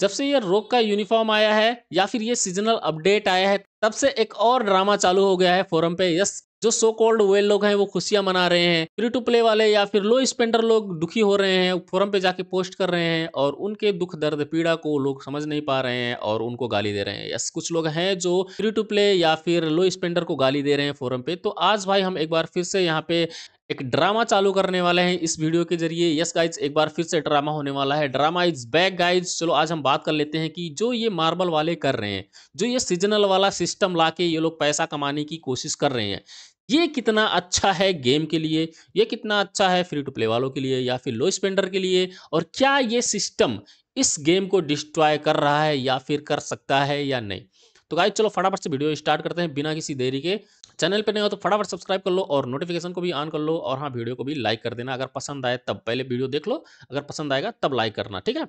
जब से ये रोक का यूनिफॉर्म आया है या फिर ये सीजनल अपडेट आया है तब से एक और ड्रामा चालू हो गया है फोरम पे यस जो सो कॉल्ड वेल लोग हैं वो खुशियां मना रहे हैं फ्री टू प्ले वाले या फिर लो स्पेंडर लोग दुखी हो रहे हैं फोरम पे जाके पोस्ट कर रहे हैं और उनके दुख दर्द पीड़ा को लोग समझ नहीं पा रहे हैं और उनको गाली दे रहे हैं यस कुछ लोग हैं जो फ्री टू प्ले या फिर लो स्पेंडर को गाली दे रहे हैं फोरम पे तो आज भाई हम एक बार फिर से यहाँ पे एक ड्रामा चालू करने वाले हैं इस वीडियो के जरिए यस गाइज एक बार फिर से ड्रामा होने वाला है ड्रामा इज बैक गाइज चलो आज हम बात कर लेते हैं कि जो ये मार्बल वाले कर रहे हैं जो ये सीजनल वाला सिस्टम ला के ये लोग पैसा कमाने की कोशिश कर रहे हैं ये कितना अच्छा है गेम के लिए ये कितना अच्छा है फ्री टू प्ले वालों के लिए या फिर लो स्पेंडर के लिए और क्या ये सिस्टम इस गेम को डिस्ट्रॉय कर रहा है या फिर कर सकता है या नहीं तो गाइज चलो फटाफट से वीडियो स्टार्ट करते हैं बिना किसी देरी के चैनल पर नहीं हो तो फटाफट सब्सक्राइब कर लो और नोटिफिकेशन को भी ऑन कर लो और हाँ वीडियो को भी लाइक कर देना अगर पसंद आए तब पहले वीडियो देख लो अगर पसंद आएगा तब लाइक करना ठीक है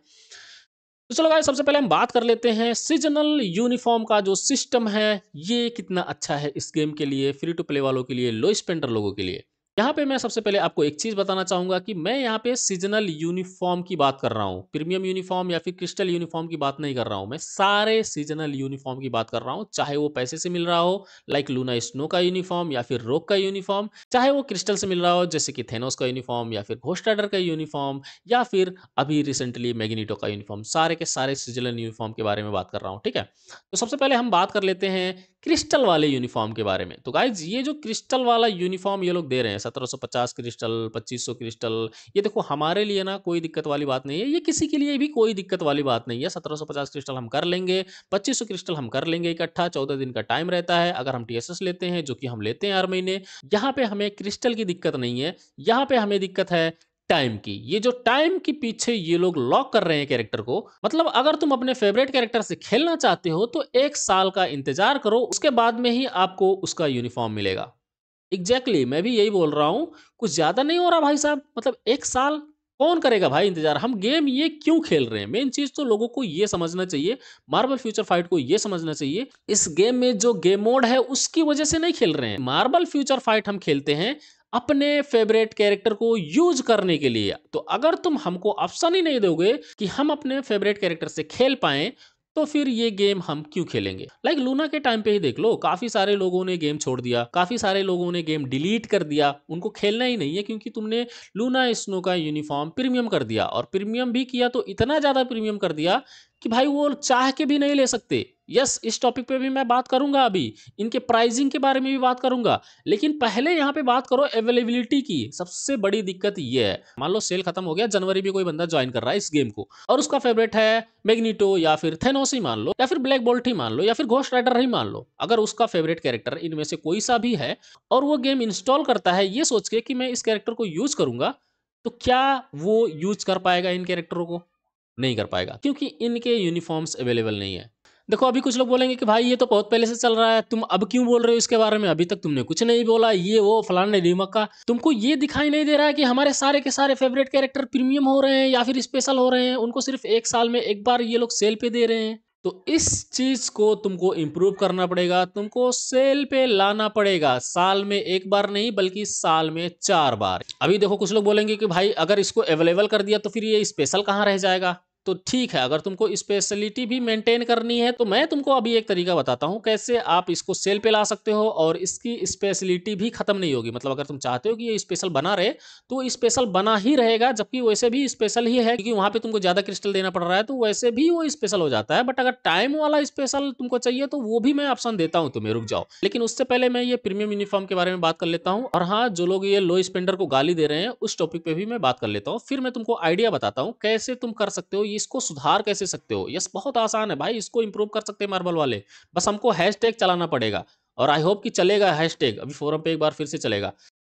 तो चलो गाइस सबसे पहले हम बात कर लेते हैं सीजनल यूनिफॉर्म का जो सिस्टम है ये कितना अच्छा है इस गेम के लिए फ्री टू प्ले वालों के लिए लो स्पेंडर लोगों के लिए यहाँ पे मैं सबसे पहले आपको एक चीज़ बताना चाहूंगा कि मैं यहाँ पे सीजनल यूनिफॉर्म की बात कर रहा हूँ प्रीमियम यूनिफॉर्म या फिर क्रिस्टल यूनिफॉर्म की बात नहीं कर रहा हूँ मैं सारे सीजनल यूनिफॉर्म की बात कर रहा हूँ चाहे वो पैसे से मिल रहा हो लाइक लूना स्नो का यूनिफॉर्म या फिर रोक का यूनिफॉर्म चाहे वो क्रिस्टल से मिल रहा हो जैसे कि थेनोस का यूनिफॉर्म या फिर घोस्टाडर का यूनिफॉर्म या फिर अभी रिसेंटली मैग्नीटो का यूनिफॉर्म सारे के सारे सीजनल यूनिफॉर्म के बारे में बात कर रहा हूँ ठीक है तो सबसे पहले हम बात कर लेते हैं क्रिस्टल वाले यूनिफॉर्म के बारे में तो गाइज ये जो क्रिस्टल वाला यूनिफॉर्म ये लोग दे रहे हैं 1750 क्रिस्टल 2500 क्रिस्टल ये देखो हमारे लिए ना कोई दिक्कत वाली बात नहीं है ये किसी के लिए भी कोई दिक्कत वाली बात नहीं है 1750 क्रिस्टल हम कर लेंगे 2500 क्रिस्टल हम कर लेंगे इकट्ठा चौदह दिन का टाइम रहता है अगर हम टी लेते हैं जो कि हम लेते हैं हर महीने यहाँ पे हमें क्रिस्टल की दिक्कत नहीं है यहाँ पे हमें दिक्कत है टाइम की ये जो टाइम के पीछे ये लोग लॉक कर रहे हैं कैरेक्टर को मतलब अगर तुम अपने फेवरेट कैरेक्टर से खेलना चाहते हो तो एक साल का इंतजार करो उसके बाद में ही आपको उसका यूनिफॉर्म मिलेगा एग्जैक्टली exactly, मैं भी यही बोल रहा हूँ कुछ ज़्यादा नहीं हो रहा भाई साहब मतलब एक साल कौन करेगा भाई इंतजार हम गेम ये क्यों खेल रहे हैं मेन चीज तो लोगों को ये समझना चाहिए मार्बल फ्यूचर फाइट को ये समझना चाहिए इस गेम में जो गेम मोड है उसकी वजह से नहीं खेल रहे हैं मार्बल फ्यूचर फाइट हम खेलते हैं अपने फेवरेट कैरेक्टर को यूज करने के लिए तो अगर तुम हमको ऑप्शन ही नहीं दोगे कि हम अपने फेवरेट कैरेक्टर से खेल पाए तो फिर ये गेम हम क्यों खेलेंगे लाइक लूना के टाइम पे ही देख लो काफी सारे लोगों ने गेम छोड़ दिया काफी सारे लोगों ने गेम डिलीट कर दिया उनको खेलना ही नहीं है क्योंकि तुमने लूना स्नो का यूनिफॉर्म प्रीमियम कर दिया और प्रीमियम भी किया तो इतना ज्यादा प्रीमियम कर दिया कि भाई वो चाह के भी नहीं ले सकते यस इस टॉपिक पे भी मैं बात करूंगा अभी इनके प्राइसिंग के बारे में भी बात करूंगा लेकिन पहले यहाँ पे बात करो अवेलेबिलिटी की सबसे बड़ी दिक्कत ये है मान लो सेल खत्म हो गया जनवरी में कोई बंदा ज्वाइन कर रहा है इस गेम को और उसका फेवरेट है मैग्नीटो या फिर थेनोस ही मान लो या फिर ब्लैक बोल्ट ही मान लो या फिर घोष राइडर ही मान लो अगर उसका फेवरेट कैरेक्टर इनमें से कोई सा भी है और वो गेम इंस्टॉल करता है ये सोच के कि मैं इस कैरेक्टर को यूज करूंगा तो क्या वो यूज कर पाएगा इन कैरेक्टरों को नहीं कर पाएगा क्योंकि इनके यूनिफॉर्म्स अवेलेबल नहीं है देखो अभी कुछ लोग बोलेंगे कि भाई ये तो बहुत पहले से चल रहा है तुम अब क्यों बोल रहे हो इसके बारे में अभी तक तुमने कुछ नहीं बोला ये वो फलाने का तुमको ये दिखाई नहीं दे रहा है कि हमारे सारे के सारे फेवरेट कैरेक्टर प्रीमियम हो रहे हैं या फिर स्पेशल हो रहे हैं उनको सिर्फ एक साल में एक बार ये लोग सेल पे दे रहे हैं तो इस चीज को तुमको इम्प्रूव करना पड़ेगा तुमको सेल पे लाना पड़ेगा साल में एक बार नहीं बल्कि साल में चार बार अभी देखो कुछ लोग बोलेंगे कि भाई अगर इसको अवेलेबल कर दिया तो फिर ये स्पेशल कहाँ रह जाएगा तो ठीक है अगर तुमको स्पेशलिटी भी मेंटेन करनी है तो मैं तुमको अभी एक तरीका बताता हूँ कैसे आप इसको सेल पे ला सकते हो और इसकी स्पेशलिटी भी खत्म नहीं होगी मतलब अगर तुम चाहते हो कि ये स्पेशल बना रहे तो स्पेशल बना ही रहेगा जबकि वैसे भी स्पेशल ही है क्योंकि वहां पे तुमको ज़्यादा क्रिस्टल देना पड़ रहा है तो वैसे भी वो स्पेशल हो जाता है बट अगर टाइम वाला स्पेशल तुमको चाहिए तो वो भी मैं ऑप्शन देता हूँ तुम्हें रुक जाओ लेकिन उससे पहले मैं ये प्रीमियम यूनिफॉर्म के बारे में बात कर लेता हूँ और हाँ जो लोग ये लो स्पेंडर को गाली दे रहे हैं उस टॉपिक पर भी मैं बात कर लेता हूँ फिर मैं तुमको आइडिया बताता हूँ कैसे तुम कर सकते हो ये इसको सुधार कैसे सकते हो यस बहुत आसान है भाई इसको इम्प्रूव कर सकते हैं मार्बल वाले बस हमको हैशटैग चलाना पड़ेगा और आई होप कि चलेगा हैशटैग अभी फोरम पे एक बार फिर से चलेगा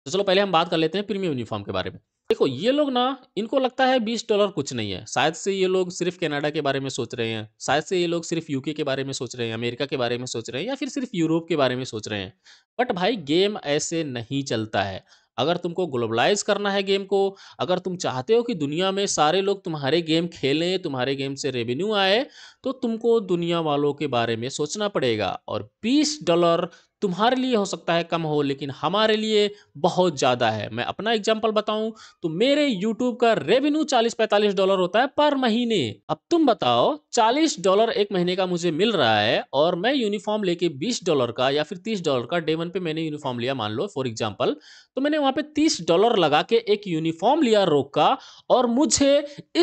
तो चलो पहले हम बात कर लेते हैं प्रीमियम यूनिफॉर्म के बारे में देखो ये लोग ना इनको लगता है बीस डॉलर कुछ नहीं है शायद से ये लोग सिर्फ कनाडा के बारे में सोच रहे हैं शायद से ये लोग सिर्फ यूके के बारे में सोच रहे हैं अमेरिका के बारे में सोच रहे हैं या फिर सिर्फ यूरोप के बारे में सोच रहे हैं बट भाई गेम ऐसे नहीं चलता है अगर तुमको ग्लोबलाइज करना है गेम को अगर तुम चाहते हो कि दुनिया में सारे लोग तुम्हारे गेम खेलें तुम्हारे गेम से रेवेन्यू आए तो तुमको दुनिया वालों के बारे में सोचना पड़ेगा और बीस डॉलर तुम्हारे लिए हो सकता है कम हो लेकिन हमारे लिए बहुत ज़्यादा है मैं अपना एग्जाम्पल बताऊं तो मेरे यूट्यूब का रेवेन्यू चालीस पैंतालीस डॉलर होता है पर महीने अब तुम बताओ चालीस डॉलर एक महीने का मुझे मिल रहा है और मैं यूनिफॉर्म लेके बीस डॉलर का या फिर तीस डॉलर का डे वन पे मैंने यूनिफॉर्म लिया मान लो फॉर एग्जाम्पल तो मैंने वहां पे तीस डॉलर लगा के एक यूनिफॉर्म लिया रोक का और मुझे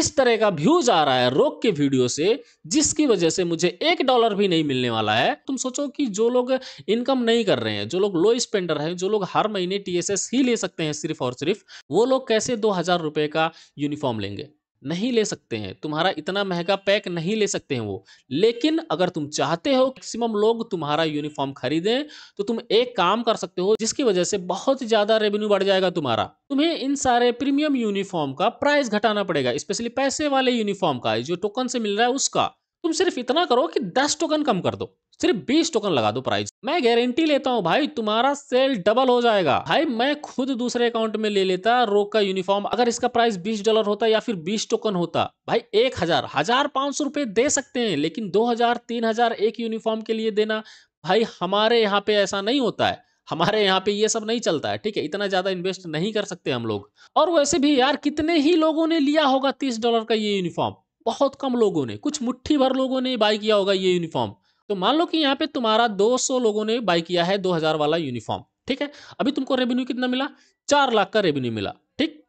इस तरह का व्यूज आ रहा है रोक के वीडियो से जिसकी वजह से मुझे एक डॉलर भी नहीं मिलने वाला है तुम सोचो कि जो लोग इनकम नहीं कर रहे हैं जो लोग लो स्पेंडर हैं जो लोग हर महीने टीएसएस ही ले सकते हैं सिर्फ और सिर्फ वो लोग कैसे दो हजार रुपये का यूनिफॉर्म लेंगे नहीं ले सकते हैं तुम्हारा इतना महंगा पैक नहीं ले सकते हैं वो लेकिन अगर तुम चाहते हो मैक्सिमम लोग तुम्हारा यूनिफॉर्म खरीदें तो तुम एक काम कर सकते हो जिसकी वजह से बहुत ज़्यादा रेवेन्यू बढ़ जाएगा तुम्हारा तुम्हें इन सारे प्रीमियम यूनिफॉर्म का प्राइस घटाना पड़ेगा स्पेशली पैसे वाले यूनिफॉर्म का जो टोकन से मिल रहा है उसका तुम सिर्फ इतना करो कि दस टोकन कम कर दो सिर्फ बीस टोकन लगा दो प्राइस मैं गारंटी लेता हूँ भाई तुम्हारा सेल डबल हो जाएगा भाई मैं खुद दूसरे अकाउंट में ले लेता रोक का यूनिफॉर्म अगर इसका प्राइस बीस डॉलर होता या फिर बीस टोकन होता भाई एक हजार हजार पांच सौ रुपए दे सकते हैं लेकिन दो हजार तीन हजार एक यूनिफॉर्म के लिए देना भाई हमारे यहाँ पे ऐसा नहीं होता है हमारे यहाँ पे ये सब नहीं चलता है ठीक है इतना ज्यादा इन्वेस्ट नहीं कर सकते हम लोग और वैसे भी यार कितने ही लोगों ने लिया होगा तीस डॉलर का ये यूनिफॉर्म बहुत कम लोगों ने कुछ मुट्ठी भर लोगों ने बाई किया होगा ये यूनिफॉर्म तो मान लो कि यहाँ पे तुम्हारा 200 लोगों ने बाई किया है 2000 वाला यूनिफॉर्म ठीक है अभी तुमको रेवेन्यू कितना मिला चार लाख का रेवेन्यू मिला ठीक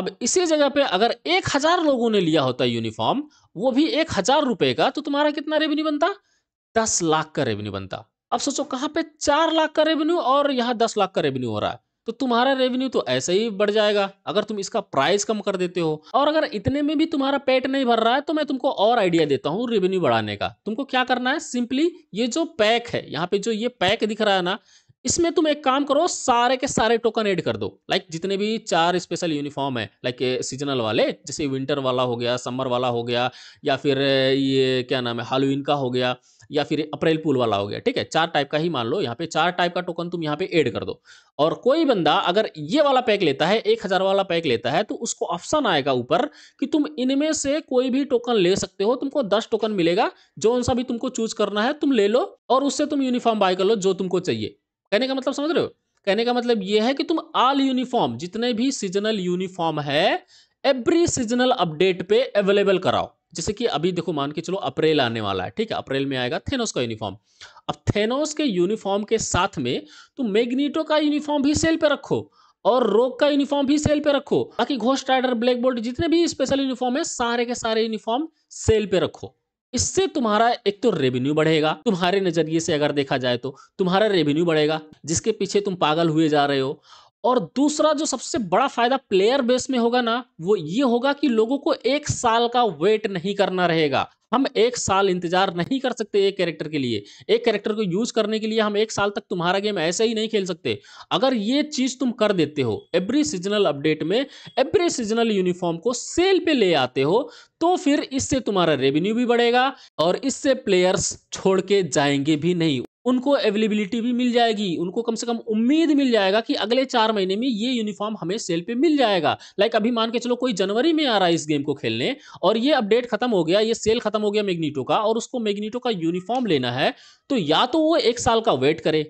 अब इसी जगह पे अगर एक हजार लोगों ने लिया होता यूनिफॉर्म वो भी एक हजार रुपए का तो तुम्हारा कितना रेवेन्यू बनता दस लाख का रेवेन्यू बनता अब सोचो कहाँ पे चार लाख का रेवेन्यू और यहाँ दस लाख का रेवेन्यू हो रहा है तो तुम्हारा रेवेन्यू तो ऐसे ही बढ़ जाएगा अगर तुम इसका प्राइस कम कर देते हो और अगर इतने में भी तुम्हारा पेट नहीं भर रहा है तो मैं तुमको और आइडिया देता हूँ रेवेन्यू बढ़ाने का तुमको क्या करना है सिंपली ये जो पैक है यहाँ पे जो ये पैक दिख रहा है ना इसमें तुम एक काम करो सारे के सारे टोकन ऐड कर दो लाइक जितने भी चार स्पेशल यूनिफॉर्म है लाइक सीजनल वाले जैसे विंटर वाला हो गया समर वाला हो गया या फिर ये क्या नाम है हालोविन का हो गया या फिर अप्रैल पुल वाला हो गया ठीक है चार टाइप का ही मान लो यहाँ पे चार टाइप का टोकन तुम यहाँ पे ऐड कर दो और कोई बंदा अगर ये वाला पैक लेता है एक हजार वाला पैक लेता है तो उसको ऑप्शन आएगा ऊपर कि तुम इनमें से कोई भी टोकन ले सकते हो तुमको दस टोकन मिलेगा जो सा भी तुमको चूज करना है तुम ले लो और उससे तुम यूनिफॉर्म बाय कर लो जो तुमको चाहिए कहने का मतलब समझ रहे हो कहने का मतलब यह है कि तुम ऑल यूनिफॉर्म जितने भी सीजनल यूनिफॉर्म है एवरी सीजनल अपडेट पे अवेलेबल कराओ जैसे कि अभी देखो मान के चलो अप्रैल आने वाला है ठीक है अप्रैल में आएगा थेनोस का यूनिफॉर्म अब थेनोस के यूनिफॉर्म के साथ में तुम मैग्नीटो का यूनिफॉर्म भी सेल पे रखो और रोक का यूनिफॉर्म भी सेल पे रखो बाकी घोस्ट राइडर ब्लैक बोल्ट जितने भी स्पेशल यूनिफॉर्म है सारे के सारे यूनिफॉर्म सेल पे रखो इससे तुम्हारा एक तो रेवेन्यू बढ़ेगा तुम्हारे नजरिए से अगर देखा जाए तो तुम्हारा रेवेन्यू बढ़ेगा जिसके पीछे तुम पागल हुए जा रहे हो और दूसरा जो सबसे बड़ा फायदा प्लेयर बेस में होगा ना वो ये होगा कि लोगों को एक साल का वेट नहीं करना रहेगा हम एक साल इंतजार नहीं कर सकते एक कैरेक्टर के लिए एक कैरेक्टर को यूज करने के लिए हम एक साल तक तुम्हारा गेम ऐसे ही नहीं खेल सकते अगर ये चीज तुम कर देते हो एवरी सीजनल अपडेट में एवरी सीजनल यूनिफॉर्म को सेल पे ले आते हो तो फिर इससे तुम्हारा रेवेन्यू भी बढ़ेगा और इससे प्लेयर्स छोड़ के जाएंगे भी नहीं उनको अवेलेबिलिटी भी मिल जाएगी उनको कम से कम उम्मीद मिल जाएगा कि अगले चार महीने में ये यूनिफॉर्म हमें सेल पे मिल जाएगा लाइक अभी मान के चलो कोई जनवरी में आ रहा है इस गेम को खेलने और ये अपडेट खत्म हो गया ये सेल खत्म हो गया मैग्नीटो का और उसको मैग्नीटो का यूनिफॉर्म लेना है तो या तो वो एक साल का वेट करे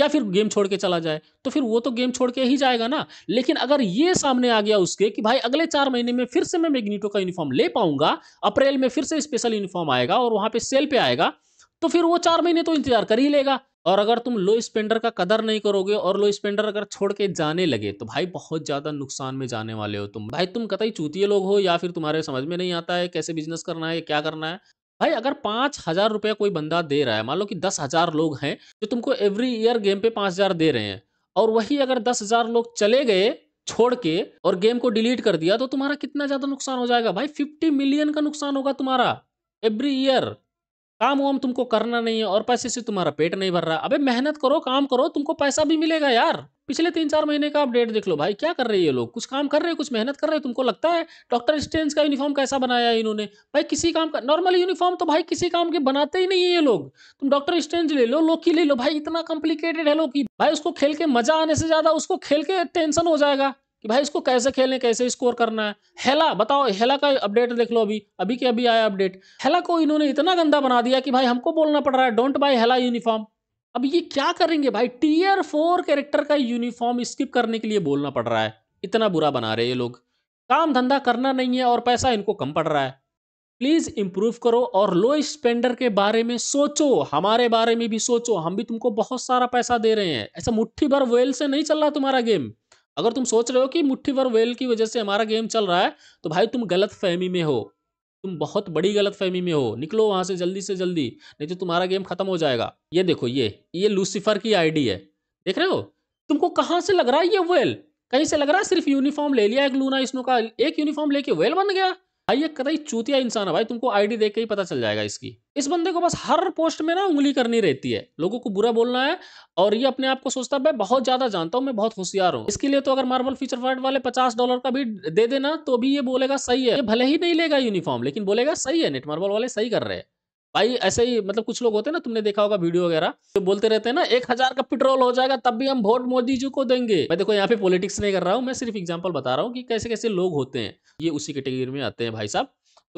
क्या फिर गेम छोड़ के चला जाए तो फिर वो तो गेम छोड़ के ही जाएगा ना लेकिन अगर ये सामने आ गया उसके कि भाई अगले चार महीने में फिर से मैं मैग्नीटो का यूनिफॉर्म ले पाऊंगा अप्रैल में फिर से स्पेशल यूनिफॉर्म आएगा और वहां पे सेल पे आएगा तो फिर वो चार महीने तो इंतजार कर ही लेगा और अगर तुम लो स्पेंडर का कदर नहीं करोगे और लो स्पेंडर अगर छोड़ के जाने लगे तो भाई बहुत ज़्यादा नुकसान में जाने वाले हो तुम भाई तुम कतई चूतिए लोग हो या फिर तुम्हारे समझ में नहीं आता है कैसे बिजनेस करना है क्या करना है भाई अगर पाँच हज़ार रुपया कोई बंदा दे रहा है मान लो कि दस हज़ार लोग हैं जो तुमको एवरी ईयर गेम पे पाँच हज़ार दे रहे हैं और वही अगर दस हज़ार लोग चले गए छोड़ के और गेम को डिलीट कर दिया तो तुम्हारा कितना ज़्यादा नुकसान हो जाएगा भाई फिफ्टी मिलियन का नुकसान होगा तुम्हारा एवरी ईयर काम वाम तुमको करना नहीं है और पैसे से तुम्हारा पेट नहीं भर रहा अबे मेहनत करो काम करो तुमको पैसा भी मिलेगा यार पिछले तीन चार महीने का अपडेट देख लो भाई क्या कर रहे हैं ये लोग कुछ काम कर रहे हैं कुछ मेहनत कर रहे हैं तुमको लगता है डॉक्टर स्टेंस का यूनिफॉर्म कैसा बनाया है इन्होंने भाई किसी काम का नॉर्मल यूनिफॉर्म तो भाई किसी काम के बनाते ही नहीं है ये लोग तुम डॉक्टर स्टेंस ले लो लोकी ले लो भाई इतना कॉम्प्लिकेटेड है लोकी भाई उसको खेल के मजा आने से ज्यादा उसको खेल के टेंशन हो जाएगा कि भाई इसको कैसे खेलने कैसे स्कोर करना है हेला बताओ हेला का अपडेट देख लो अभी अभी के अभी आया अपडेट हेला को इन्होंने इतना गंदा बना दिया कि भाई हमको बोलना पड़ रहा है डोंट बाय हेला यूनिफॉर्म अब ये क्या करेंगे भाई टीयर फोर कैरेक्टर का यूनिफॉर्म स्किप करने के लिए बोलना पड़ रहा है इतना बुरा बना रहे ये लोग काम धंधा करना नहीं है और पैसा इनको कम पड़ रहा है प्लीज़ इम्प्रूव करो और लो स्पेंडर के बारे में सोचो हमारे बारे में भी सोचो हम भी तुमको बहुत सारा पैसा दे रहे हैं ऐसा मुट्ठी भर वेल से नहीं चल रहा तुम्हारा गेम अगर तुम सोच रहे हो कि मुट्ठी भर वेल की वजह से हमारा गेम चल रहा है तो भाई तुम गलत फहमी में हो तुम बहुत बड़ी गलत फहमी में हो निकलो वहाँ से जल्दी से जल्दी नहीं तो तुम्हारा गेम खत्म हो जाएगा ये देखो ये ये लूसीफर की आईडी है देख रहे हो तुमको कहाँ से लग रहा है ये वेल कहीं से लग रहा है सिर्फ यूनिफॉर्म ले लिया एक लूना इसनो का एक यूनिफॉर्म लेके वेल बन गया भाई ये कदाई चूतिया इंसान है भाई तुमको आईडी देख के ही पता चल जाएगा इसकी इस बंदे को बस हर पोस्ट में ना उंगली करनी रहती है लोगों को बुरा बोलना है और ये अपने आप को सोचता है बहुत ज्यादा जानता हूँ मैं बहुत होशियार हूँ इसके लिए तो अगर मार्बल फीचर फाइट वाले पचास डॉलर का भी दे देना तो भी ये बोलेगा सही है ये भले ही नहीं लेगा यूनिफॉर्म लेकिन बोलेगा सही है नेट मार्बल वाले सही कर रहे हैं भाई ऐसे ही मतलब कुछ लोग होते हैं ना तुमने देखा होगा वीडियो वगैरह जो बोलते रहते हैं ना एक हजार का पेट्रोल हो जाएगा तब भी हम वोट मोदी जी को देंगे मैं देखो यहाँ पे पॉलिटिक्स नहीं कर रहा हूँ मैं सिर्फ एग्जांपल बता रहा हूँ कि कैसे कैसे लोग होते हैं ये उसी कैटेगरी में आते हैं भाई साहब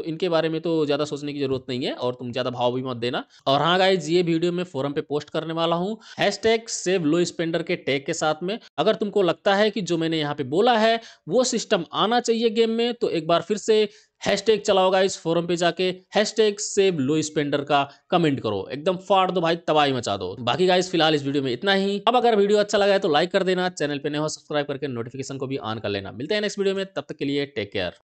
तो इनके बारे में तो ज़्यादा सोचने की जरूरत नहीं है और तुम ज़्यादा भाव भी मत देना और हाँ गाइज ये वीडियो मैं फोरम पे पोस्ट करने वाला हूँ हैश सेव लो स्पेंडर के टैग के साथ में अगर तुमको लगता है कि जो मैंने यहाँ पे बोला है वो सिस्टम आना चाहिए गेम में तो एक बार फिर से हैश टैग चलाओगा इस फोरम पे जाके hash tag save low spender का कमेंट करो एकदम फाड़ दो भाई तबाही मचा दो बाकी गाइज फिलहाल इस वीडियो में इतना ही अब अगर वीडियो अच्छा लगा है तो लाइक कर देना चैनल पे नहीं हो सब्सक्राइब करके नोटिफिकेशन को भी ऑन कर लेना मिलते हैं नेक्स्ट वीडियो में तब तक के लिए टेक केयर